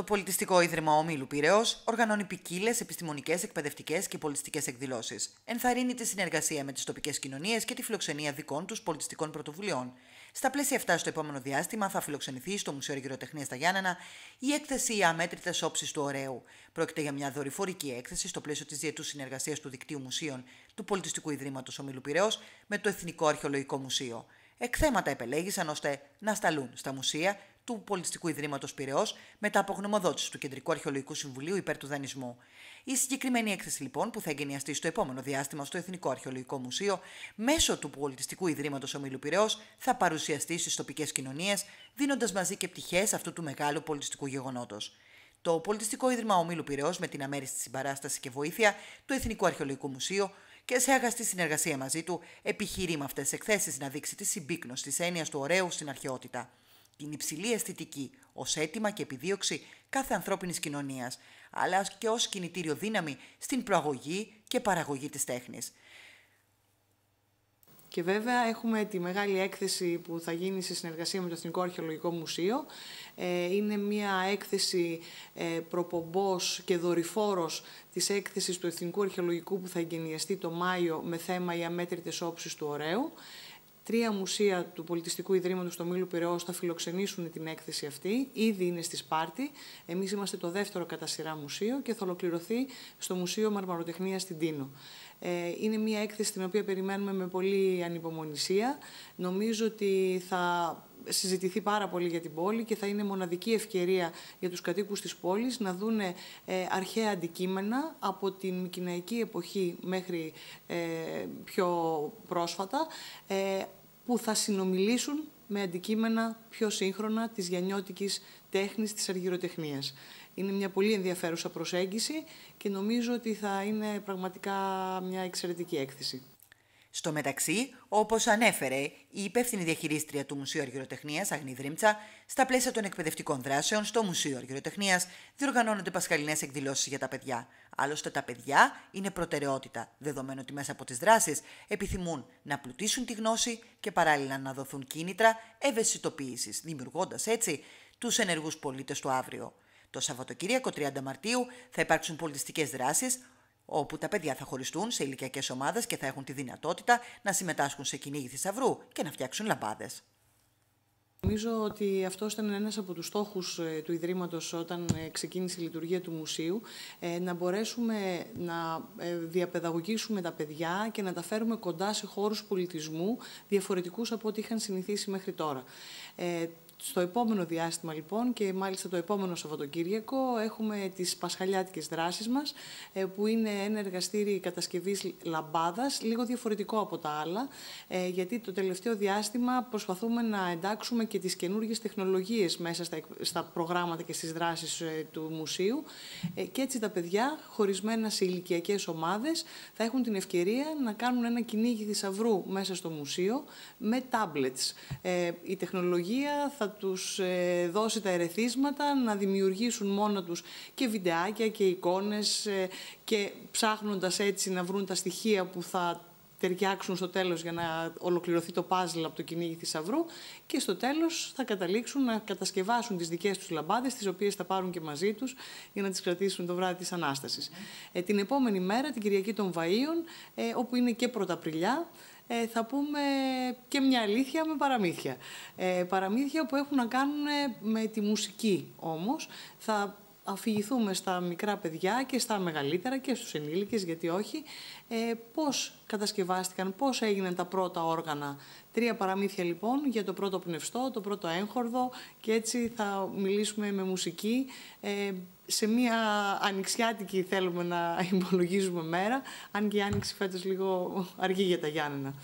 Το Πολιτιστικό Ίδρυμα Ομίλου Πυραιός οργανώνει ποικίλες επιστημονικές, εκπαιδευτικές και πολιτιστικές εκδηλώσεις. Ενθαρρύνει τη συνεργασία με τις τοπικές κοινωνίες και τη φιλοξενία δικών τους πολιτιστικών πρωτοβουλειών. Στα πλαίσια αυτά, στο επόμενο διάστημα θα φιλοξενηθεί στο Μουσείο Γυροτεχνία στα Γιάννενα η έκθεση Οι Αμέτρητες Όψεις του Ωραίου. Πρόκειται για μια δορυφορική έκθεση στο πλαίσιο της διετούς συνεργασίας του Δικτύου Μουσείων του Πολιτιστικού Ιδρύματος Ομίλου Πυραιός με το Εθνικό Αρχαιολογικό Μουσείο. Εκθέματα επελέγησαν ώστε να σταλούν στα μουσεία του Πολιτιστικού Ιδρύματος Πυραιός μετά από γνωμοδότηση του Κεντρικού Αρχαιολογικού Συμβουλίου υπέρ του δανεισμού. Η συγκεκριμένη έκθεση λοιπόν, που θα εγκαινιαστεί στο επόμενο διάστημα στο Εθνικό Αρχαιολογικό Μουσείο, μέσω του Πολιτιστικού Ιδρύματος Ομίλου Πυραιός, θα παρουσιαστεί στις τοπικές κοινωνίες, δίνοντας μαζί και πτυχές αυτού του μεγάλου πολιτιστικού γεγονότος. Το Πολιτιστικό Ίδρυμα Ομίλου Πυραιός, με την αμέριστη συμπαράσταση και βοήθεια του Εθνικού Αρχαιολογικού Μουσείου, και σε αγαστή συνεργασία μαζί του επιχειρεί με αυτές τις εκθέσεις να δείξει τη συμπίκνωση της έννοιας του ωραίου στην αρχαιότητα την υψηλή αισθητική ως αίτημα και επιδίωξη κάθε ανθρώπινης κοινωνίας αλλά και ως κινητήριο δύναμη στην προαγωγή και παραγωγή της τέχνης. Και βέβαια έχουμε τη μεγάλη έκθεση που θα γίνει σε συνεργασία με το Εθνικό Αρχαιολογικό Μουσείο. Ε, είναι μια έκθεση ε, προπομπός και δορυφόρος της έκθεσης του Εθνικού Αρχαιολογικού που θα εγκαινιαστεί το Μάιο με θέμα «Οι αμέτρητες όψεις του ωραίου». Τρία μουσεία του Πολιτιστικού Ιδρύματος του Μήλου Πυραιός θα φιλοξενήσουν την έκθεση αυτή. Ήδη είναι στη Σπάρτη. Εμείς είμαστε το δεύτερο κατά σειρά μουσείο και θα ολοκληρωθεί στο Μουσείο Μαρμαροτεχνίας στην Τίνο. Ε, είναι μια έκθεση την οποία περιμένουμε με πολύ ανυπομονησία. Νομίζω ότι θα συζητηθεί πάρα πολύ για την πόλη και θα είναι μοναδική ευκαιρία για τους κατοίκους της πόλης να δουν ε, αρχαία αντικείμενα από την κοιναϊκή εποχή μέχρι ε, πιο πρόσφατα που θα συνομιλήσουν με αντικείμενα πιο σύγχρονα της γεννιώτικης τέχνης, της αργυροτεχνίας. Είναι μια πολύ ενδιαφέρουσα προσέγγιση και νομίζω ότι θα είναι πραγματικά μια εξαιρετική έκθεση. Στο μεταξύ, όπως ανέφερε η υπεύθυνη διαχειρίστρια του Μουσείου Αργυροτεχνία, Αγνή Δρύμτσα, στα πλαίσια των εκπαιδευτικών δράσεων στο Μουσείο Αργυροτεχνία διοργανώνονται πασχαλινές εκδηλώσεις για τα παιδιά. Άλλωστε, τα παιδιά είναι προτεραιότητα, δεδομένου ότι μέσα από τις δράσεις επιθυμούν να πλουτίσουν τη γνώση και παράλληλα να δοθούν κίνητρα ευαισθητοποίησης, δημιουργώντας έτσι τους ενεργούς πολίτες του αύριο. Το Σαββατοκύριακο 30 Μαρτίου θα υπάρξουν πολιτιστικές δράσεις όπου τα παιδιά θα χωριστούν σε ηλικιακές ομάδες και θα έχουν τη δυνατότητα να συμμετάσχουν σε κυνήγι θησαυρού και να φτιάξουν λαμπάδες. Νομίζω ότι αυτό ήταν ένας από τους στόχους ε, του Ιδρύματος όταν ε, ξεκίνησε η λειτουργία του μουσείου, ε, να μπορέσουμε να διαπαιδαγωγήσουμε τα παιδιά και να τα φέρουμε κοντά σε χώρους πολιτισμού διαφορετικούς από ό,τι είχαν συνηθίσει μέχρι τώρα. Στο επόμενο διάστημα λοιπόν και μάλιστα το επόμενο Σαββατοκύριακο έχουμε τις πασχαλιάτικες δράσεις μας ε, που είναι ένα εργαστήρι κατασκευής λαμπάδας, λίγο διαφορετικό από τα άλλα ε, γιατί το τελευταίο διάστημα προσπαθούμε να εντάξουμε και τις καινούργιες τεχνολογίες μέσα στα προγράμματα και στις δράσεις ε, του μουσείου και έτσι τα παιδιά χωρισμένα σε ηλικιακές ομάδες θα έχουν την ευκαιρία να κάνουν ένα κυνήγι θησαυρού μέσα στο μουσείο με tablets. Η τεχνολογία θα θα τους ε, δώσει τα ερεθίσματα, να δημιουργήσουν μόνο τους και βιντεάκια και εικόνες ε, και ψάχνοντας έτσι να βρουν τα στοιχεία που θα ταιριάξουν στο τέλος για να ολοκληρωθεί το πάζλ από το κυνήγι θησαυρού και στο τέλος θα καταλήξουν να κατασκευάσουν τις δικές τους λαμπάδες τις οποίες θα πάρουν και μαζί τους για να τις κρατήσουν το βράδυ της Ανάστασης. Ε, την επόμενη μέρα, την Κυριακή των Βαΐων, ε, όπου είναι και Πρωταπριλιά, ε, θα πούμε και μια αλήθεια με παραμύθια. Ε, παραμύθια που έχουν να κάνουν με τη μουσική όμως. Θα αφηγηθούμε στα μικρά παιδιά και στα μεγαλύτερα και στους ενήλικες, γιατί όχι, ε, πώς κατασκευάστηκαν, πώς έγιναν τα πρώτα όργανα. Τρία παραμύθια λοιπόν για το πρώτο πνευστό, το πρώτο έγχορδο και έτσι θα μιλήσουμε με μουσική ε, σε μια ανοιξιάτικη θέλουμε να υπολογίζουμε μέρα, αν και η Άνοιξη φέτος λίγο αργή για τα Γιάννενα.